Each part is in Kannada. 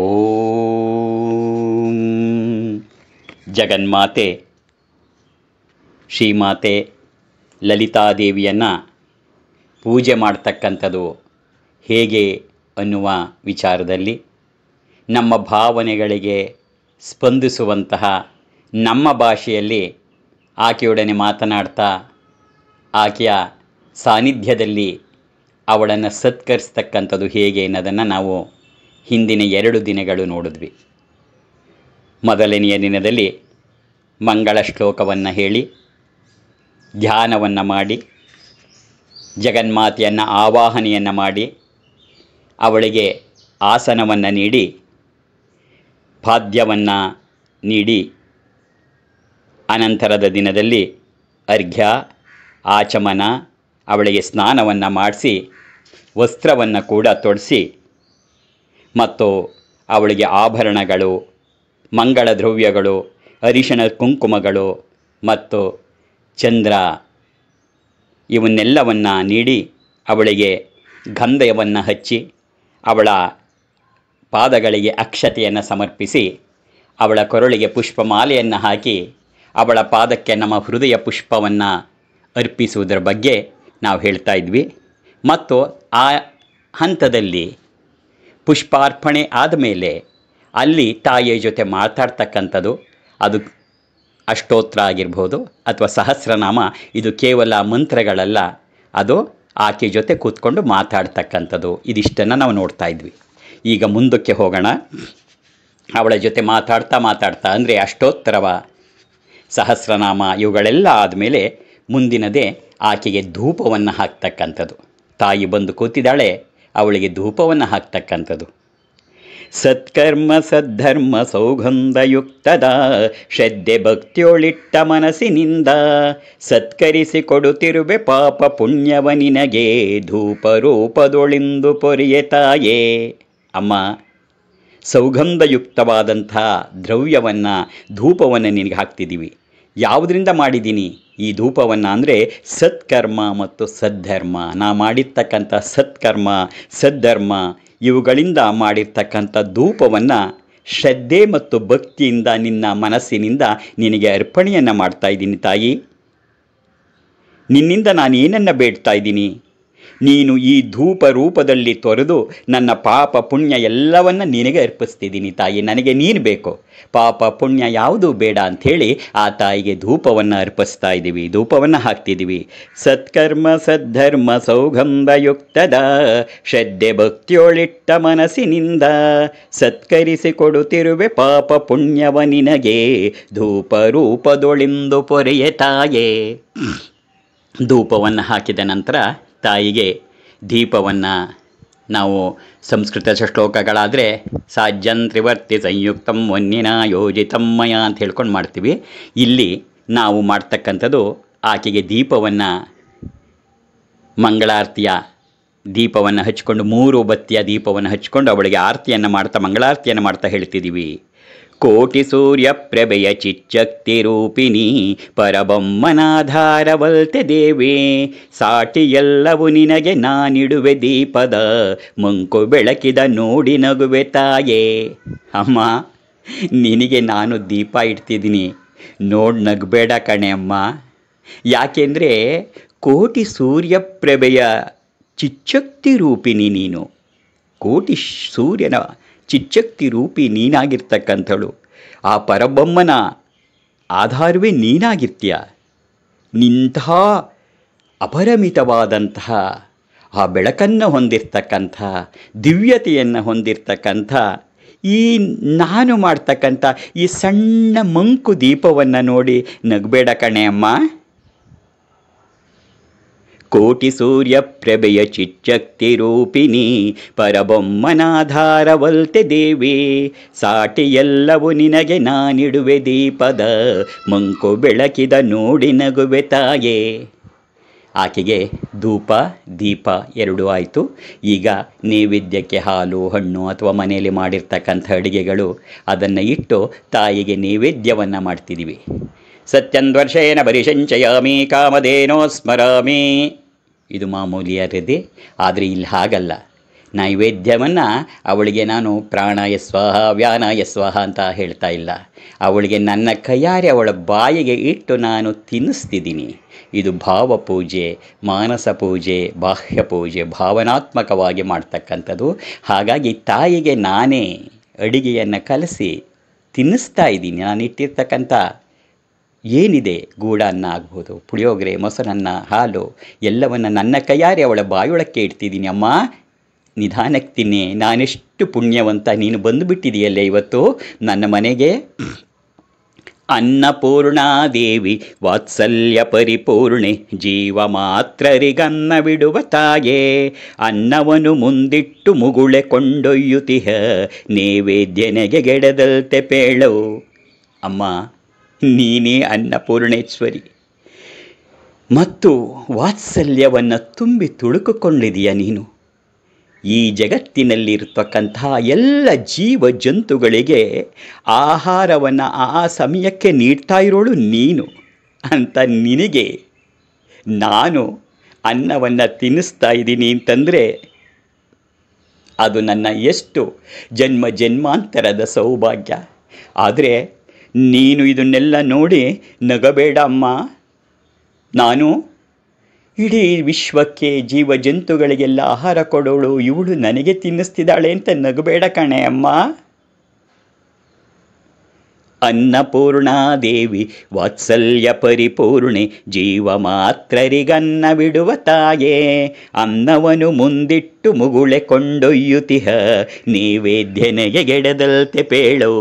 ಓಂ ಜಗನ್ಮಾತೆ ಶ್ರೀಮಾತೆ ಲಲಿತಾದೇವಿಯನ್ನು ಪೂಜೆ ಮಾಡ್ತಕ್ಕಂಥದ್ದು ಹೇಗೆ ಅನ್ನುವ ವಿಚಾರದಲ್ಲಿ ನಮ್ಮ ಭಾವನೆಗಳಿಗೆ ಸ್ಪಂದಿಸುವಂತಹ ನಮ್ಮ ಭಾಷೆಯಲ್ಲಿ ಆಕೆಯೊಡನೆ ಮಾತನಾಡ್ತಾ ಆಕೆಯ ಸಾನ್ನಿಧ್ಯದಲ್ಲಿ ಅವಳನ್ನು ಸತ್ಕರಿಸ್ತಕ್ಕಂಥದ್ದು ಹೇಗೆ ಅನ್ನೋದನ್ನು ನಾವು ಹಿಂದಿನ ಎರಡು ದಿನಗಳು ನೋಡಿದ್ವಿ ಮೊದಲನೆಯ ದಿನದಲ್ಲಿ ಮಂಗಳ ಶ್ಲೋಕವನ್ನು ಹೇಳಿ ಧ್ಯಾನವನ್ನು ಮಾಡಿ ಜಗನ್ಮಾತೆಯನ್ನು ಆವಾಹನೆಯನ್ನು ಮಾಡಿ ಅವಳಿಗೆ ಆಸನವನ್ನು ನೀಡಿ ಪಾದ್ಯವನ್ನು ನೀಡಿ ಅನಂತರದ ದಿನದಲ್ಲಿ ಅರ್ಘ್ಯ ಆಚಮನ ಅವಳಿಗೆ ಸ್ನಾನವನ್ನು ಮಾಡಿಸಿ ವಸ್ತ್ರವನ್ನು ಕೂಡ ತೊಡಿಸಿ ಮತ್ತು ಅವಳಿಗೆ ಆಭರಣಗಳು ಮಂಗಳ ದ್ರವ್ಯಗಳು ಅರಿಶಿನ ಕುಂಕುಮಗಳು ಮತ್ತು ಚಂದ್ರ ಇವನ್ನೆಲ್ಲವನ್ನು ನೀಡಿ ಅವಳಿಗೆ ಗಂಧಯವನ್ನು ಹಚ್ಚಿ ಅವಳ ಪಾದಗಳಿಗೆ ಅಕ್ಷತೆಯನ್ನು ಸಮರ್ಪಿಸಿ ಅವಳ ಕೊರಳಿಗೆ ಪುಷ್ಪಮಾಲೆಯನ್ನು ಹಾಕಿ ಅವಳ ಪಾದಕ್ಕೆ ನಮ್ಮ ಹೃದಯ ಪುಷ್ಪವನ್ನು ಅರ್ಪಿಸುವುದರ ಬಗ್ಗೆ ನಾವು ಹೇಳ್ತಾ ಇದ್ವಿ ಮತ್ತು ಆ ಹಂತದಲ್ಲಿ ಪುಷ್ಪಾರ್ಪಣೆ ಆದಮೇಲೆ ಅಲ್ಲಿ ತಾಯಿಯ ಜೊತೆ ಮಾತಾಡ್ತಕ್ಕಂಥದ್ದು ಅದು ಅಷ್ಟೋತ್ರ ಆಗಿರ್ಬೋದು ಅಥವಾ ಸಹಸ್ರನಾಮ ಇದು ಕೇವಲ ಮಂತ್ರಗಳಲ್ಲ ಅದು ಆಕೆ ಜೊತೆ ಕೂತ್ಕೊಂಡು ಮಾತಾಡ್ತಕ್ಕಂಥದ್ದು ಇದಿಷ್ಟನ್ನು ನಾವು ನೋಡ್ತಾ ಇದ್ವಿ ಈಗ ಮುಂದಕ್ಕೆ ಹೋಗೋಣ ಅವಳ ಜೊತೆ ಮಾತಾಡ್ತಾ ಮಾತಾಡ್ತಾ ಅಂದರೆ ಅಷ್ಟೋತ್ತರವ ಸಹಸ್ರನಾಮ ಇವುಗಳೆಲ್ಲ ಆದಮೇಲೆ ಮುಂದಿನದೇ ಆಕೆಗೆ ಧೂಪವನ್ನು ಹಾಕ್ತಕ್ಕಂಥದ್ದು ತಾಯಿ ಬಂದು ಕೂತಿದ್ದಾಳೆ ಅವಳಿಗೆ ಧೂಪವನ್ನು ಹಾಕ್ತಕ್ಕಂಥದ್ದು ಸತ್ಕರ್ಮ ಸದ್ಧರ್ಮ ಸೌಗಂಧಯುಕ್ತದ ಶ್ರದ್ಧೆ ಭಕ್ತಿಯೊಳಿಟ್ಟ ಮನಸ್ಸಿನಿಂದ ಸತ್ಕರಿಸಿ ಕೊಡುತ್ತಿರುವೆ ಪಾಪ ಪುಣ್ಯವ ನಿನಗೆ ಧೂಪ ರೂಪದೊಳಿಂದು ತಾಯೇ ಅಮ್ಮ ಸೌಗಂಧಯುಕ್ತವಾದಂಥ ದ್ರವ್ಯವನ್ನು ಧೂಪವನ್ನು ನಿನಗೆ ಹಾಕ್ತಿದ್ದೀವಿ ಯಾವುದರಿಂದ ಮಾಡಿದ್ದೀನಿ ಈ ಧೂಪವನ್ನು ಅಂದರೆ ಸತ್ಕರ್ಮ ಮತ್ತು ಸದ್ಧರ್ಮ ನಾ ಮಾಡಿರ್ತಕ್ಕಂಥ ಸತ್ಕರ್ಮ ಸದ್ಧರ್ಮ ಇವುಗಳಿಂದ ಮಾಡಿರ್ತಕ್ಕಂಥ ಧೂಪವನ್ನು ಶ್ರದ್ಧೆ ಮತ್ತು ಭಕ್ತಿಯಿಂದ ನಿನ್ನ ಮನಸ್ಸಿನಿಂದ ನಿನಗೆ ಅರ್ಪಣೆಯನ್ನು ಮಾಡ್ತಾ ಇದ್ದೀನಿ ತಾಯಿ ನಿನ್ನಿಂದ ನಾನು ಏನನ್ನು ಬೇಡ್ತಾ ಇದ್ದೀನಿ ನೀನು ಈ ಧೂಪ ರೂಪದಲ್ಲಿ ತೊರೆದು ನನ್ನ ಪಾಪ ಪುಣ್ಯ ಎಲ್ಲವನ್ನು ನಿನಗೆ ಅರ್ಪಿಸ್ತಿದ್ದೀನಿ ತಾಯಿ ನನಗೆ ನೀನು ಬೇಕು ಪಾಪ ಪುಣ್ಯ ಯಾವುದೂ ಬೇಡ ಅಂಥೇಳಿ ಆ ತಾಯಿಗೆ ಧೂಪವನ್ನು ಅರ್ಪಿಸ್ತಾ ಇದ್ದೀವಿ ಧೂಪವನ್ನು ಹಾಕ್ತಿದ್ದೀವಿ ಸತ್ಕರ್ಮ ಸದ್ಧರ್ಮ ಸೌಗಂಧಯುಕ್ತದ ಶ್ರದ್ಧೆ ಭಕ್ತಿಯೊಳಿಟ್ಟ ಮನಸ್ಸಿನಿಂದ ಸತ್ಕರಿಸಿ ಕೊಡುತ್ತಿರುವೆ ಪಾಪ ಪುಣ್ಯವ ನಿನಗೆ ಧೂಪ ರೂಪದೊಳಿಂದು ಪೊರೆಯ ತಾಯೇ ಧೂಪವನ್ನು ಹಾಕಿದ ನಂತರ ತಾಯಿಗೆ ದೀಪವನ್ನು ನಾವು ಸಂಸ್ಕೃತ ಶ್ಲೋಕಗಳಾದರೆ ಸಾಜ್ಯನ್ ತ್ರಿವರ್ತಿ ಸಂಯುಕ್ತಂ ಯೋಜಿತಮ್ಮಯ ಯೋಜಿತಮ್ಮಯ ಅಂತ ಹೇಳ್ಕೊಂಡು ಮಾಡ್ತೀವಿ ಇಲ್ಲಿ ನಾವು ಮಾಡ್ತಕ್ಕಂಥದ್ದು ಆಕೆಗೆ ದೀಪವನ್ನು ಮಂಗಳಾರತಿಯ ದೀಪವನ್ನು ಹಚ್ಕೊಂಡು ಮೂರು ಬತ್ತಿಯ ದೀಪವನ್ನು ಹಚ್ಕೊಂಡು ಅವಳಿಗೆ ಆರತಿಯನ್ನು ಮಾಡ್ತಾ ಮಂಗಳಾರತಿಯನ್ನು ಮಾಡ್ತಾ ಹೇಳ್ತಿದ್ದೀವಿ ಕೋಟಿ ಸೂರ್ಯ ಪ್ರಭೆಯ ಚಿಚ್ಚಕ್ತಿ ರೂಪಿಣಿ ಪರಬೊಮ್ಮನಾಧಾರವಲ್ತೆ ಸಾಟಿ ಎಲ್ಲವೂ ನಿನಗೆ ನಾನಿಡುವೆ ದೀಪದ ಮಂಕು ಬೆಳಕಿದ ನೋಡಿ ನಗುವೆ ತಾಯೇ ಅಮ್ಮ ನಿನಗೆ ನಾನು ದೀಪ ಇಡ್ತಿದ್ದೀನಿ ನೋಡಿ ನಗಬೇಡ ಕಣೆ ಅಮ್ಮ ಯಾಕೆಂದರೆ ಕೋಟಿ ಸೂರ್ಯ ಪ್ರಭೆಯ ಚಿಚ್ಚಕ್ತಿ ರೂಪಿಣಿ ನೀನು ಕೋಟಿ ಸೂರ್ಯನ ಚಿಚ್ಚಕ್ತಿ ರೂಪಿ ನೀನಾಗಿರ್ತಕ್ಕಂಥಳು ಆ ಪರಬೊಮ್ಮನ ಆಧಾರವೇ ನೀನಾಗಿರ್ತೀಯ ನಿಂತಹ ಅಪರಿಮಿತವಾದಂತಹ ಆ ಬೆಳಕನ್ನು ಹೊಂದಿರ್ತಕ್ಕಂಥ ದಿವ್ಯತೆಯನ್ನು ಹೊಂದಿರ್ತಕ್ಕಂಥ ಈ ನಾನು ಮಾಡ್ತಕ್ಕಂಥ ಈ ಸಣ್ಣ ಮಂಕು ದೀಪವನ್ನು ನೋಡಿ ನಗಬೇಡ ಕಣೆ ಅಮ್ಮ ಕೋಟಿ ಸೂರ್ಯ ಪ್ರಭೆಯ ಚಿಚ್ಚಕ್ತಿ ರೂಪಿಣಿ ಪರಬೊಮ್ಮನಾಧಾರವಲ್ತೆ ದೇವಿ ಸಾಟಿಯೆಲ್ಲವೂ ನಿನಗೆ ನಾನಿಡುವೆ ದೀಪದ ಮಂಕು ಬೆಳಕಿದ ನೋಡಿ ನಗುವೆ ತಾಯೇ ಆಕೆಗೆ ಧೂಪ ದೀಪ ಎರಡೂ ಆಯಿತು ಈಗ ನೈವೇದ್ಯಕ್ಕೆ ಹಾಲು ಹಣ್ಣು ಅಥವಾ ಮನೆಯಲ್ಲಿ ಮಾಡಿರ್ತಕ್ಕಂಥ ಅಡುಗೆಗಳು ಅದನ್ನು ಇಟ್ಟು ತಾಯಿಗೆ ನೈವೇದ್ಯವನ್ನು ಮಾಡ್ತಿದ್ದೀವಿ ಸತ್ಯನ್ವರ್ಷೇನ ಪರಿಸಂಚಯಾಮಿ ಕಾಮಧೇನೋ ಸ್ಮರಾಮಿ ಇದು ಮಾಮೂಲಿಯರದೆ ಆದರೆ ಇಲ್ಲಿ ಹಾಗಲ್ಲ ನೈವೇದ್ಯವನ್ನು ಅವಳಿಗೆ ನಾನು ಪ್ರಾಣಾಯ ಸ್ವಾಹ ವ್ಯಾನಾಯ ಸ್ವಾಹ ಅಂತ ಹೇಳ್ತಾ ಇಲ್ಲ ಅವಳಿಗೆ ನನ್ನ ಕೈಯಾರೆ ಅವಳ ಬಾಯಿಗೆ ಇಟ್ಟು ನಾನು ತಿನ್ನಿಸ್ತಿದ್ದೀನಿ ಇದು ಭಾವ ಪೂಜೆ ಮಾನಸ ಪೂಜೆ ಬಾಹ್ಯ ಪೂಜೆ ಭಾವನಾತ್ಮಕವಾಗಿ ಮಾಡ್ತಕ್ಕಂಥದ್ದು ಹಾಗಾಗಿ ತಾಯಿಗೆ ನಾನೇ ಅಡಿಗೆಯನ್ನು ಕಲಸಿ ತಿನ್ನಿಸ್ತಾ ಇದ್ದೀನಿ ನಾನು ಇಟ್ಟಿರ್ತಕ್ಕಂಥ ಏನಿದೆ ಅನ್ನ ಆಗ್ಬೋದು ಪುಳಿಯೋಗರೆ ಮೊಸರನ್ನ ಹಾಲು ಎಲ್ಲವನ್ನು ನನ್ನ ಕೈಯಾರೆ ಅವಳ ಬಾಯೊಳಕ್ಕೆ ಇಡ್ತಿದ್ದೀನಿ ಅಮ್ಮ ನಿಧಾನಕ್ಕೆ ತಿನ್ನಿ ನಾನೆಷ್ಟು ಪುಣ್ಯವಂತ ನೀನು ಬಂದುಬಿಟ್ಟಿದೆಯಲ್ಲೇ ಇವತ್ತು ನನ್ನ ಮನೆಗೆ ಅನ್ನಪೂರ್ಣಾದೇವಿ ವಾತ್ಸಲ್ಯ ಪರಿಪೂರ್ಣೆ ಜೀವ ಮಾತ್ರರಿಗನ್ನ ಬಿಡುವ ತಾಯೇ ಅನ್ನವನು ಮುಂದಿಟ್ಟು ಮುಗುಳೆ ಕೊಂಡೊಯ್ಯುತಿಹ ನೈವೇದ್ಯನೆಗೆ ಗೆಡದಲ್ತೆ ಪೇಳು ಅಮ್ಮ ನೀನೇ ಅನ್ನಪೂರ್ಣೇಶ್ವರಿ ಮತ್ತು ವಾತ್ಸಲ್ಯವನ್ನು ತುಂಬಿ ತುಳುಕುಕೊಂಡಿದೀಯ ನೀನು ಈ ಜಗತ್ತಿನಲ್ಲಿರ್ತಕ್ಕಂತಹ ಎಲ್ಲ ಜೀವ ಜಂತುಗಳಿಗೆ ಆಹಾರವನ್ನು ಆ ಸಮಯಕ್ಕೆ ನೀಡ್ತಾ ಇರೋಳು ನೀನು ಅಂತ ನಿನಗೆ ನಾನು ಅನ್ನವನ್ನು ತಿನ್ನಿಸ್ತಾ ಇದ್ದೀನಿ ಅಂತಂದರೆ ಅದು ನನ್ನ ಎಷ್ಟು ಜನ್ಮ ಜನ್ಮಾಂತರದ ಸೌಭಾಗ್ಯ ಆದರೆ ನೀನು ಇದನ್ನೆಲ್ಲ ನೋಡಿ ನಗಬೇಡ ಅಮ್ಮ ನಾನು ಇಡೀ ವಿಶ್ವಕ್ಕೆ ಜೀವ ಜಂತುಗಳಿಗೆಲ್ಲ ಆಹಾರ ಕೊಡೋಳು ಇವಳು ನನಗೆ ತಿನ್ನಿಸ್ತಿದ್ದಾಳೆ ಅಂತ ನಗಬೇಡ ಕಣೆ ಅಮ್ಮ ಅನ್ನಪೂರ್ಣಾದೇವಿ ವಾತ್ಸಲ್ಯ ಪರಿಪೂರ್ಣೆ ಜೀವ ಮಾತ್ರರಿಗನ್ನ ಬಿಡುವ ತಾಯೇ ಅನ್ನವನು ಮುಂದಿಟ್ಟು ಮುಗುಳೆ ಕೊಂಡೊಯ್ಯುತಿಹ ಧ್ಯನೆಗೆ ಗೆಡದಲ್ತೆ ಪೇಳು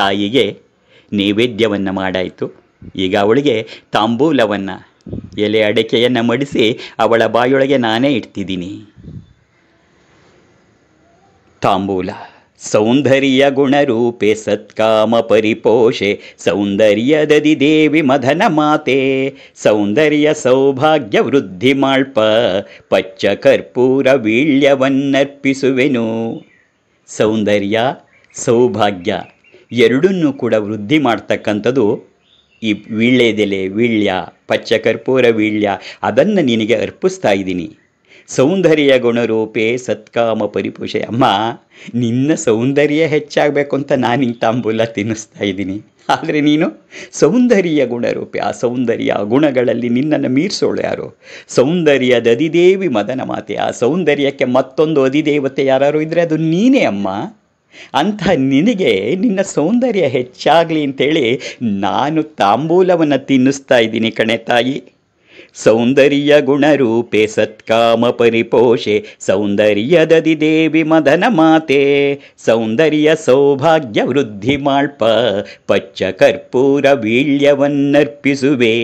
ತಾಯಿಗೆ ನೈವೇದ್ಯವನ್ನು ಮಾಡಾಯಿತು ಈಗ ಅವಳಿಗೆ ತಾಂಬೂಲವನ್ನು ಎಲೆ ಅಡಕೆಯನ್ನು ಮಡಿಸಿ ಅವಳ ಬಾಯೊಳಗೆ ನಾನೇ ಇಡ್ತಿದ್ದೀನಿ ತಾಂಬೂಲ ಸೌಂದರ್ಯ ಗುಣರೂಪೆ ಸತ್ಕಾಮ ಪರಿಪೋಷೆ ದದಿ ದೇವಿ ಮದನ ಮಾತೆ ಸೌಂದರ್ಯ ಸೌಭಾಗ್ಯ ವೃದ್ಧಿ ಮಾಳ್ಪ ಪಚ್ಚ ಕರ್ಪೂರ ವೀಳ್ಯವನ್ನರ್ಪಿಸುವೆನು ಸೌಂದರ್ಯ ಸೌಭಾಗ್ಯ ಎರಡನ್ನೂ ಕೂಡ ವೃದ್ಧಿ ಮಾಡ್ತಕ್ಕಂಥದ್ದು ಈ ವೀಳ್ಯದೆಲೆ ವೀಳ್ಯ ಪಚ್ಚ ಕರ್ಪೂರ ವೀಳ್ಯ ಅದನ್ನು ನಿನಗೆ ಅರ್ಪಿಸ್ತಾ ಇದ್ದೀನಿ ಸೌಂದರ್ಯ ಗುಣರೂಪೆ ಸತ್ಕಾಮ ಪರಿಪೂಷೆ ಅಮ್ಮ ನಿನ್ನ ಸೌಂದರ್ಯ ಹೆಚ್ಚಾಗಬೇಕು ಅಂತ ನಾನು ಈ ತಾಂಬೂಲ ತಿನ್ನಿಸ್ತಾ ಇದ್ದೀನಿ ಆದರೆ ನೀನು ಸೌಂದರ್ಯ ಗುಣರೂಪೆ ಆ ಸೌಂದರ್ಯ ಗುಣಗಳಲ್ಲಿ ನಿನ್ನನ್ನು ಮೀರಿಸೋಳು ಯಾರು ಸೌಂದರ್ಯದ ಅಧಿದೇವಿ ಮದನ ಮಾತೆ ಆ ಸೌಂದರ್ಯಕ್ಕೆ ಮತ್ತೊಂದು ಅಧಿದೇವತೆ ಯಾರು ಇದ್ದರೆ ಅದು ನೀನೇ ಅಮ್ಮ ಅಂಥ ನಿನಗೆ ನಿನ್ನ ಸೌಂದರ್ಯ ಹೆಚ್ಚಾಗಲಿ ಅಂತೇಳಿ ನಾನು ತಾಂಬೂಲವನ್ನು ತಿನ್ನಿಸ್ತಾ ಇದ್ದೀನಿ ಕಣೆ ತಾಯಿ ಸೌಂದರ್ಯ ಗುಣರೂಪೆ ಸತ್ಕಾಮ ಪರಿಪೋಷೆ ಸೌಂದರ್ಯದದಿ ದೇವಿ ಮದನ ಮಾತೆ ಸೌಂದರ್ಯ ಸೌಭಾಗ್ಯ ವೃದ್ಧಿ ಮಾಡ್ಪ ಪಚ್ಚ ಕರ್ಪೂರ ವೀಳ್ಯವನ್ನರ್ಪಿಸುವೆ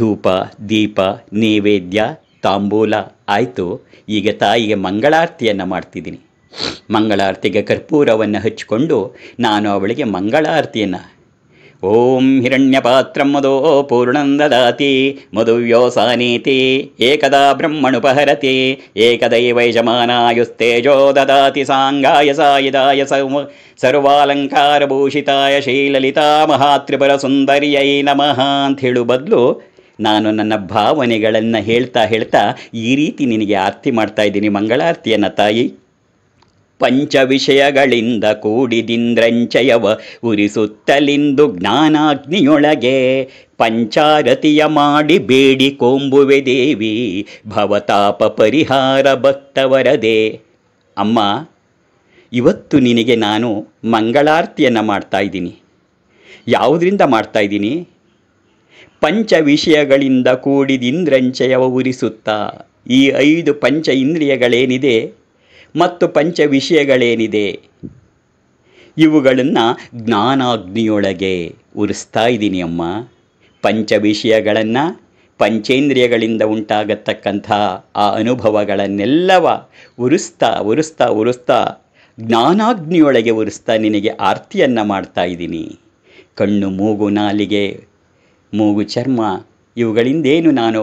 ಧೂಪ ದೀಪ ನೈವೇದ್ಯ ತಾಂಬೂಲ ಆಯಿತು ಈಗ ತಾಯಿಗೆ ಮಂಗಳಾರತಿಯನ್ನು ಮಾಡ್ತಿದ್ದೀನಿ ಮಂಗಳಾರತಿಗೆ ಕರ್ಪೂರವನ್ನು ಹಚ್ಚಿಕೊಂಡು ನಾನು ಅವಳಿಗೆ ಮಂಗಳಾರತಿಯನ್ನು ಓಂ ಹಿರಣ್ಯಪಾತ್ರಂ ಮದೋ ಪೂರ್ಣಂದದಾತಿ ಸಾನೀತಿ ಏಕದಾ ಬ್ರಹ್ಮಣುಪಹರತಿ ಏಕದೈವೈಜಮಾನಾಯುಸ್ತೇಜೋ ದದಾತಿ ಸಾಂಗಾಯ ಸಾಯಿದಾಯ ಸರ್ವಾಲಂಕಾರಭೂಷಿತಾಯ ಶ್ರೀಲಲಿತಾ ಮಹಾತ್ರಿಪರ ಸುಂದರ್ಯೈ ನಮಃ ಅಂತ ಹೇಳುವ ಬದಲು ನಾನು ನನ್ನ ಭಾವನೆಗಳನ್ನು ಹೇಳ್ತಾ ಹೇಳ್ತಾ ಈ ರೀತಿ ನಿನಗೆ ಆರ್ತಿ ಮಾಡ್ತಾ ಇದ್ದೀನಿ ಮಂಗಳಾರ್ತಿಯನ್ನು ತಾಯಿ ಪಂಚ ವಿಷಯಗಳಿಂದ ಕೂಡಿದಿಂದ್ರಂಚಯವ ಉರಿಸುತ್ತಲಿಂದು ಜ್ಞಾನಾಗ್ನಿಯೊಳಗೆ ಪಂಚಾರತಿಯ ಮಾಡಿ ಬೇಡಿ ಕೊಂಬುವೆ ದೇವಿ ಭವತಾಪ ಪರಿಹಾರ ಭಕ್ತವರದೆ ಅಮ್ಮ ಇವತ್ತು ನಿನಗೆ ನಾನು ಮಂಗಳಾರತಿಯನ್ನು ಮಾಡ್ತಾ ಇದ್ದೀನಿ ಯಾವುದರಿಂದ ಮಾಡ್ತಾ ಇದ್ದೀನಿ ಪಂಚ ವಿಷಯಗಳಿಂದ ಕೂಡಿದಿಂದ್ರಂಚಯವ ಉರಿಸುತ್ತಾ ಈ ಐದು ಪಂಚ ಇಂದ್ರಿಯಗಳೇನಿದೆ ಮತ್ತು ಪಂಚ ವಿಷಯಗಳೇನಿದೆ ಇವುಗಳನ್ನು ಜ್ಞಾನಾಗ್ನಿಯೊಳಗೆ ಉರಿಸ್ತಾ ಇದ್ದೀನಿ ಅಮ್ಮ ಪಂಚ ವಿಷಯಗಳನ್ನು ಪಂಚೇಂದ್ರಿಯಗಳಿಂದ ಉಂಟಾಗತಕ್ಕಂಥ ಆ ಅನುಭವಗಳನ್ನೆಲ್ಲವ ಉರಿಸ್ತಾ ಉರಿಸ್ತಾ ಉರಿಸ್ತಾ ಜ್ಞಾನಾಗ್ನಿಯೊಳಗೆ ಉರಿಸ್ತಾ ನಿನಗೆ ಆರ್ತಿಯನ್ನು ಮಾಡ್ತಾ ಇದ್ದೀನಿ ಕಣ್ಣು ಮೂಗು ನಾಲಿಗೆ ಮೂಗು ಚರ್ಮ ಇವುಗಳಿಂದೇನು ನಾನು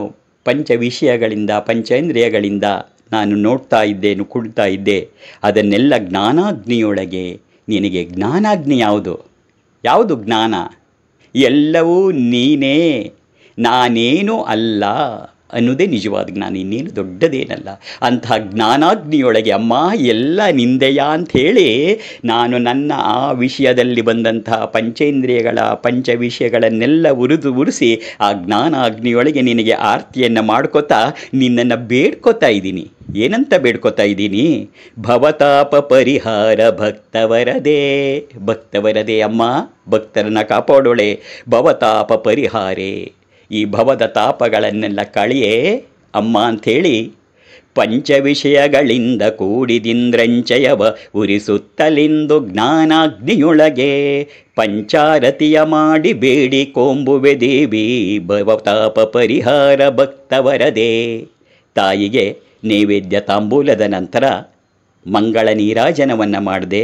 ಪಂಚ ವಿಷಯಗಳಿಂದ ಪಂಚೇಂದ್ರಿಯಗಳಿಂದ ನಾನು ನೋಡ್ತಾ ಇದ್ದೇನು ಕುಡ್ತಾ ಇದ್ದೆ ಅದನ್ನೆಲ್ಲ ಜ್ಞಾನಾಗ್ನಿಯೊಳಗೆ ನಿನಗೆ ಜ್ಞಾನಾಗ್ನಿ ಯಾವುದು ಯಾವುದು ಜ್ಞಾನ ಎಲ್ಲವೂ ನೀನೇ ನಾನೇನೂ ಅಲ್ಲ ಅನ್ನೋದೇ ನಿಜವಾದ ಜ್ಞಾನ ಇನ್ನೇನು ದೊಡ್ಡದೇನಲ್ಲ ಅಂತಹ ಜ್ಞಾನಾಗ್ನಿಯೊಳಗೆ ಅಮ್ಮ ಎಲ್ಲ ನಿಂದೆಯ ಅಂಥೇಳಿ ನಾನು ನನ್ನ ಆ ವಿಷಯದಲ್ಲಿ ಬಂದಂತಹ ಪಂಚೇಂದ್ರಿಯಗಳ ಪಂಚ ವಿಷಯಗಳನ್ನೆಲ್ಲ ಉರಿದು ಉರಿಸಿ ಆ ಜ್ಞಾನಾಗ್ನಿಯೊಳಗೆ ನಿನಗೆ ಆರ್ತಿಯನ್ನು ಮಾಡ್ಕೋತಾ ನಿನ್ನನ್ನು ಬೇಡ್ಕೋತಾ ಇದ್ದೀನಿ ಏನಂತ ಬೇಡ್ಕೋತಾ ಇದ್ದೀನಿ ಭವತಾಪ ಪರಿಹಾರ ಭಕ್ತವರದೇ ಭಕ್ತವರದೇ ಅಮ್ಮ ಭಕ್ತರನ್ನು ಕಾಪಾಡೋಳೆ ಭವತಾಪ ಪರಿಹಾರೇ ಈ ಭವದ ತಾಪಗಳನ್ನೆಲ್ಲ ಕಳಿಯೇ ಅಮ್ಮ ಅಂಥೇಳಿ ಪಂಚವಿಷಯಗಳಿಂದ ಕೂಡಿದಿಂದ್ರಂಚಯವ ಉರಿಸುತ್ತಲಿಂದು ಜ್ಞಾನಾಗ್ನಿಯೊಳಗೆ ಪಂಚಾರತಿಯ ಮಾಡಿ ಬೇಡಿ ಕೊಂಬುವೆ ದೇವಿ ಭವತಾಪ ಪರಿಹಾರ ಭಕ್ತವರದೆ ತಾಯಿಗೆ ನೈವೇದ್ಯ ತಾಂಬೂಲದ ನಂತರ ಮಂಗಳ ನೀರಾಜನವನ್ನು ಮಾಡಿದೆ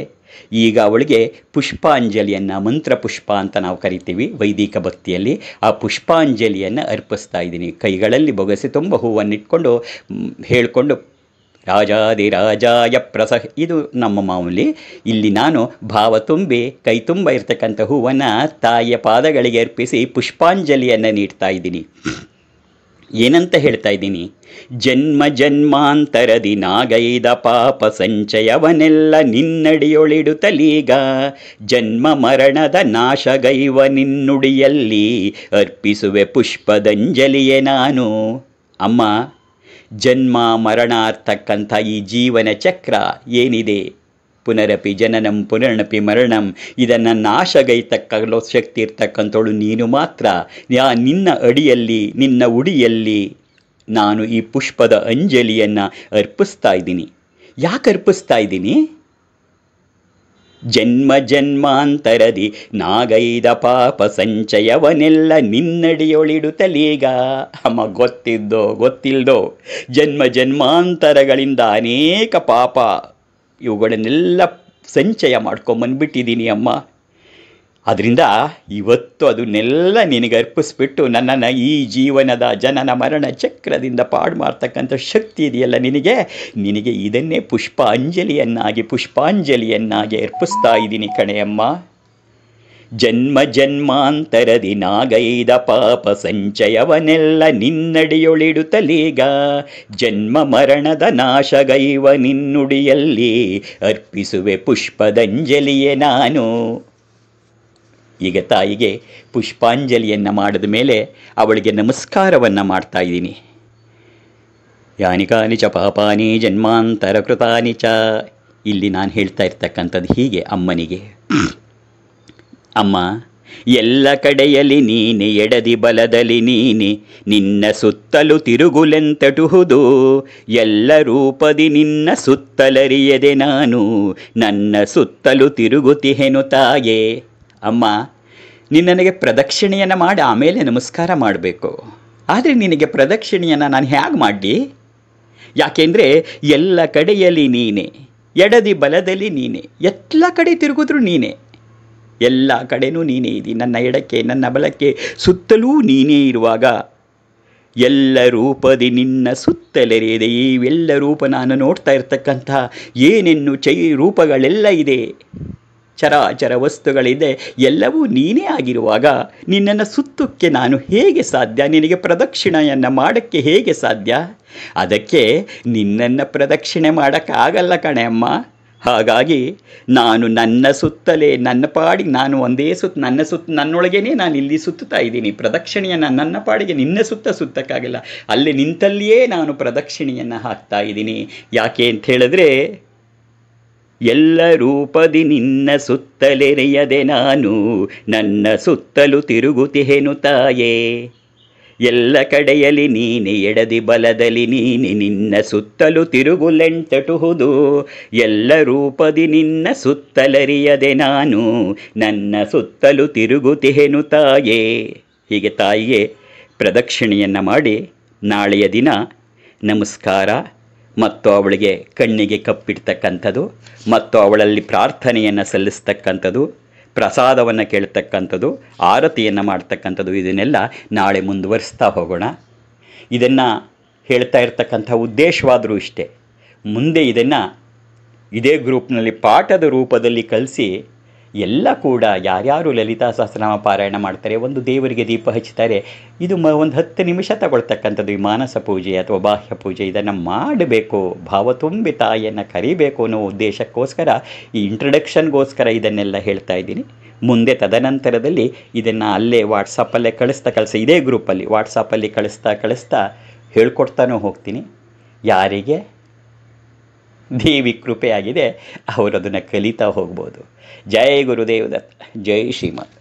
ಈಗ ಅವಳಿಗೆ ಪುಷ್ಪಾಂಜಲಿಯನ್ನು ಮಂತ್ರ ಪುಷ್ಪ ಅಂತ ನಾವು ಕರಿತೀವಿ ವೈದಿಕ ಭಕ್ತಿಯಲ್ಲಿ ಆ ಪುಷ್ಪಾಂಜಲಿಯನ್ನು ಅರ್ಪಿಸ್ತಾ ಇದ್ದೀನಿ ಕೈಗಳಲ್ಲಿ ಬೊಗಸೆ ತುಂಬ ಹೂವನ್ನಿಟ್ಕೊಂಡು ಹೇಳಿಕೊಂಡು ರಾಜಾಯ ಪ್ರಸಹ ಇದು ನಮ್ಮ ಮಾಮೂಲಿ ಇಲ್ಲಿ ನಾನು ಭಾವ ತುಂಬಿ ಕೈ ತುಂಬ ಇರ್ತಕ್ಕಂಥ ಹೂವನ್ನು ತಾಯಿಯ ಪಾದಗಳಿಗೆ ಅರ್ಪಿಸಿ ಪುಷ್ಪಾಂಜಲಿಯನ್ನು ನೀಡ್ತಾ ಇದ್ದೀನಿ ಏನಂತ ಹೇಳ್ತಾ ಇದ್ದೀನಿ ಜನ್ಮ ಜನ್ಮಾಂತರದಿ ನಾಗೈದ ಪಾಪ ಸಂಚಯವನೆಲ್ಲ ನಿನ್ನಡಿಯೊಳಿಡುತ್ತಲೀಗ ಜನ್ಮ ಮರಣದ ನಾಶಗೈವ ನಿನ್ನುಡಿಯಲ್ಲಿ ಅರ್ಪಿಸುವೆ ಪುಷ್ಪದಂಜಲಿಯೇ ನಾನು ಅಮ್ಮ ಜನ್ಮ ಮರಣಾರ್ಥಕ್ಕಂಥ ಈ ಜೀವನ ಚಕ್ರ ಏನಿದೆ ಪುನರಪಿ ಜನನಂ ಪುನರ್ನಪಿ ಮರಣಂ ಇದನ್ನು ನಾಶಗೈತಕ್ಕಲೋ ಶಕ್ತಿ ಇರ್ತಕ್ಕಂಥವಳು ನೀನು ಮಾತ್ರ ಯಾ ನಿನ್ನ ಅಡಿಯಲ್ಲಿ ನಿನ್ನ ಉಡಿಯಲ್ಲಿ ನಾನು ಈ ಪುಷ್ಪದ ಅಂಜಲಿಯನ್ನು ಅರ್ಪಿಸ್ತಾ ಇದ್ದೀನಿ ಯಾಕೆ ಅರ್ಪಿಸ್ತಾ ಇದ್ದೀನಿ ಜನ್ಮ ಜನ್ಮಾಂತರದಿ ನಾಗೈದ ಪಾಪ ಸಂಚಯವನೆಲ್ಲ ನಿನ್ನಡಿಯೊಳಿಡುತ್ತಲೀಗ ಅಮ್ಮ ಗೊತ್ತಿದ್ದೋ ಗೊತ್ತಿಲ್ಲದೋ ಜನ್ಮ ಜನ್ಮಾಂತರಗಳಿಂದ ಅನೇಕ ಪಾಪ ಇವುಗಳನ್ನೆಲ್ಲ ಸಂಚಯ ಮಾಡ್ಕೊಂಬಂದ್ಬಿಟ್ಟಿದ್ದೀನಿ ಅಮ್ಮ ಅದರಿಂದ ಇವತ್ತು ಅದನ್ನೆಲ್ಲ ನಿನಗೆ ಅರ್ಪಿಸ್ಬಿಟ್ಟು ನನ್ನನ್ನು ಈ ಜೀವನದ ಜನನ ಮರಣ ಚಕ್ರದಿಂದ ಪಾಡು ಮಾಡ್ತಕ್ಕಂಥ ಶಕ್ತಿ ಇದೆಯಲ್ಲ ನಿನಗೆ ನಿನಗೆ ಇದನ್ನೇ ಪುಷ್ಪಾಂಜಲಿಯನ್ನಾಗಿ ಪುಷ್ಪಾಂಜಲಿಯನ್ನಾಗಿ ಅರ್ಪಿಸ್ತಾ ಇದ್ದೀನಿ ಕಣೆಯಮ್ಮ ಜನ್ಮ ಜನ್ಮಾಂತರದಿ ನಾಗೈದ ಪಾಪ ಸಂಚಯವನೆಲ್ಲ ನಿನ್ನಡಿಯೊಳಿಡುತ್ತಲೀಗ ಜನ್ಮ ಮರಣದ ನಾಶಗೈವ ನಿನ್ನುಡಿಯಲ್ಲಿ ಅರ್ಪಿಸುವೆ ಪುಷ್ಪದಂಜಲಿಯೇ ನಾನು ಈಗ ತಾಯಿಗೆ ಪುಷ್ಪಾಂಜಲಿಯನ್ನು ಮಾಡಿದ ಮೇಲೆ ಅವಳಿಗೆ ನಮಸ್ಕಾರವನ್ನು ಮಾಡ್ತಾ ಇದ್ದೀನಿ ಯಾನಿ ಕಾನಿ ಚ ಪಾಪಾನಿ ಜನ್ಮಾಂತರ ಕೃತಾನಿ ಚ ಇಲ್ಲಿ ನಾನು ಹೇಳ್ತಾ ಇರ್ತಕ್ಕಂಥದ್ದು ಹೀಗೆ ಅಮ್ಮನಿಗೆ ಅಮ್ಮ ಎಲ್ಲ ಕಡೆಯಲ್ಲಿ ನೀನೆ ಎಡದಿ ಬಲದಲ್ಲಿ ನೀನೆ ನಿನ್ನ ಸುತ್ತಲೂ ತಿರುಗುಲೆಂತಟುಹುದು ಎಲ್ಲ ರೂಪದಿ ನಿನ್ನ ಸುತ್ತಲರಿಯದೆ ನಾನು ನನ್ನ ಸುತ್ತಲೂ ಹೆನು ತಾಯೇ ಅಮ್ಮ ನೀನು ನನಗೆ ಪ್ರದಕ್ಷಿಣೆಯನ್ನು ಮಾಡಿ ಆಮೇಲೆ ನಮಸ್ಕಾರ ಮಾಡಬೇಕು ಆದರೆ ನಿನಗೆ ಪ್ರದಕ್ಷಿಣೆಯನ್ನು ನಾನು ಹೇಗೆ ಮಾಡಿ ಯಾಕೆಂದರೆ ಎಲ್ಲ ಕಡೆಯಲ್ಲಿ ನೀನೆ ಎಡದಿ ಬಲದಲ್ಲಿ ನೀನೆ ಎಲ್ಲ ಕಡೆ ತಿರುಗಿದ್ರು ನೀನೆ ಎಲ್ಲ ಕಡೆನೂ ನೀನೇ ಇದ್ದೀ ನನ್ನ ಎಡಕ್ಕೆ ನನ್ನ ಬಲಕ್ಕೆ ಸುತ್ತಲೂ ನೀನೇ ಇರುವಾಗ ಎಲ್ಲ ರೂಪದಿ ನಿನ್ನ ಸುತ್ತಲೆರೆಯದೆ ಇವೆಲ್ಲ ರೂಪ ನಾನು ನೋಡ್ತಾ ಇರ್ತಕ್ಕಂಥ ಏನೆನ್ನು ಚೈ ರೂಪಗಳೆಲ್ಲ ಇದೆ ಚರಾಚರ ವಸ್ತುಗಳಿದೆ ಎಲ್ಲವೂ ನೀನೇ ಆಗಿರುವಾಗ ನಿನ್ನನ್ನು ಸುತ್ತಕ್ಕೆ ನಾನು ಹೇಗೆ ಸಾಧ್ಯ ನಿನಗೆ ಪ್ರದಕ್ಷಿಣೆಯನ್ನು ಮಾಡೋಕ್ಕೆ ಹೇಗೆ ಸಾಧ್ಯ ಅದಕ್ಕೆ ನಿನ್ನನ್ನು ಪ್ರದಕ್ಷಿಣೆ ಮಾಡೋಕ್ಕಾಗಲ್ಲ ಕಣೆ ಅಮ್ಮ ಹಾಗಾಗಿ ನಾನು ನನ್ನ ಸುತ್ತಲೇ ನನ್ನ ಪಾಡಿಗೆ ನಾನು ಒಂದೇ ಸುತ್ತ ನನ್ನ ಸುತ್ತ ನನ್ನೊಳಗೇನೆ ನಾನು ಇಲ್ಲಿ ಸುತ್ತುತ್ತಾ ಇದ್ದೀನಿ ಪ್ರದಕ್ಷಿಣೆಯನ್ನು ನನ್ನ ಪಾಡಿಗೆ ನಿನ್ನ ಸುತ್ತ ಸುತ್ತಕ್ಕಾಗಿಲ್ಲ ಅಲ್ಲಿ ನಿಂತಲ್ಲಿಯೇ ನಾನು ಪ್ರದಕ್ಷಿಣೆಯನ್ನು ಹಾಕ್ತಾ ಇದ್ದೀನಿ ಯಾಕೆ ಅಂತ ಹೇಳಿದ್ರೆ ಎಲ್ಲ ರೂಪದಿ ನಿನ್ನ ಸುತ್ತಲೆರೆಯದೆ ನಾನು ನನ್ನ ಸುತ್ತಲೂ ತಿರುಗುತ್ತೇನು ತಾಯೇ ಎಲ್ಲ ಕಡೆಯಲ್ಲಿ ನೀನೆ ಎಡದಿ ಬಲದಲ್ಲಿ ನೀನೆ ನಿನ್ನ ಸುತ್ತಲೂ ತಿರುಗುಲೆಂಟಟುಹುದು ಎಲ್ಲ ರೂಪದಿ ನಿನ್ನ ಸುತ್ತಲರಿಯದೆ ನಾನು ನನ್ನ ಸುತ್ತಲೂ ತಿರುಗುತಿಹೆನು ತಾಯೇ ಹೀಗೆ ತಾಯಿಗೆ ಪ್ರದಕ್ಷಿಣೆಯನ್ನು ಮಾಡಿ ನಾಳೆಯ ದಿನ ನಮಸ್ಕಾರ ಮತ್ತು ಅವಳಿಗೆ ಕಣ್ಣಿಗೆ ಕಪ್ಪಿಡ್ತಕ್ಕಂಥದ್ದು ಮತ್ತು ಅವಳಲ್ಲಿ ಪ್ರಾರ್ಥನೆಯನ್ನು ಸಲ್ಲಿಸ್ತಕ್ಕಂಥದ್ದು ಪ್ರಸಾದವನ್ನು ಕೇಳ್ತಕ್ಕಂಥದ್ದು ಆರತಿಯನ್ನು ಮಾಡ್ತಕ್ಕಂಥದ್ದು ಇದನ್ನೆಲ್ಲ ನಾಳೆ ಮುಂದುವರಿಸ್ತಾ ಹೋಗೋಣ ಇದನ್ನು ಹೇಳ್ತಾ ಇರ್ತಕ್ಕಂಥ ಉದ್ದೇಶವಾದರೂ ಇಷ್ಟೇ ಮುಂದೆ ಇದನ್ನು ಇದೇ ಗ್ರೂಪ್ನಲ್ಲಿ ಪಾಠದ ರೂಪದಲ್ಲಿ ಕಲಿಸಿ ಎಲ್ಲ ಕೂಡ ಯಾರ್ಯಾರು ಲಲಿತಾ ಸಹಸ್ರನಾಮ ಪಾರಾಯಣ ಮಾಡ್ತಾರೆ ಒಂದು ದೇವರಿಗೆ ದೀಪ ಹಚ್ಚುತ್ತಾರೆ ಇದು ಮ ಒಂದು ಹತ್ತು ನಿಮಿಷ ತಗೊಳ್ತಕ್ಕಂಥದ್ದು ಈ ಮಾನಸ ಪೂಜೆ ಅಥವಾ ಬಾಹ್ಯ ಪೂಜೆ ಇದನ್ನು ಮಾಡಬೇಕು ಭಾವ ತುಂಬಿ ತಾಯಿಯನ್ನು ಕರಿಬೇಕು ಅನ್ನೋ ಉದ್ದೇಶಕ್ಕೋಸ್ಕರ ಈ ಇಂಟ್ರಡಕ್ಷನ್ಗೋಸ್ಕರ ಇದನ್ನೆಲ್ಲ ಹೇಳ್ತಾ ಇದ್ದೀನಿ ಮುಂದೆ ತದನಂತರದಲ್ಲಿ ಇದನ್ನು ಅಲ್ಲೇ ವಾಟ್ಸಪ್ಪಲ್ಲೇ ಕಳಿಸ್ತಾ ಕಳಿಸ್ತಾ ಇದೇ ಗ್ರೂಪಲ್ಲಿ ವಾಟ್ಸಪ್ಪಲ್ಲಿ ಕಳಿಸ್ತಾ ಕಳಿಸ್ತಾ ಹೇಳ್ಕೊಡ್ತಾನೂ ಹೋಗ್ತೀನಿ ಯಾರಿಗೆ ದೇವಿ ಕೃಪೆಯಾಗಿದೆ ಅವರು ಅದನ್ನು ಕಲಿತಾ ಹೋಗ್ಬೋದು जय गुरुदेव दत्त जय श्रीमत